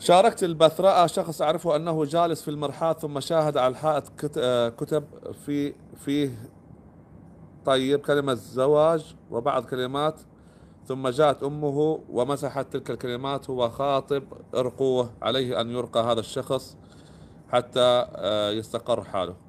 شاركت البث رأى شخص أعرفه أنه جالس في المرحاض ثم شاهد على الحائط آه، كتب في فيه طيب كلمة زواج وبعض كلمات ثم جاءت أمه ومسحت تلك الكلمات هو خاطب ارقوه عليه أن يرقى هذا الشخص حتى آه، يستقر حاله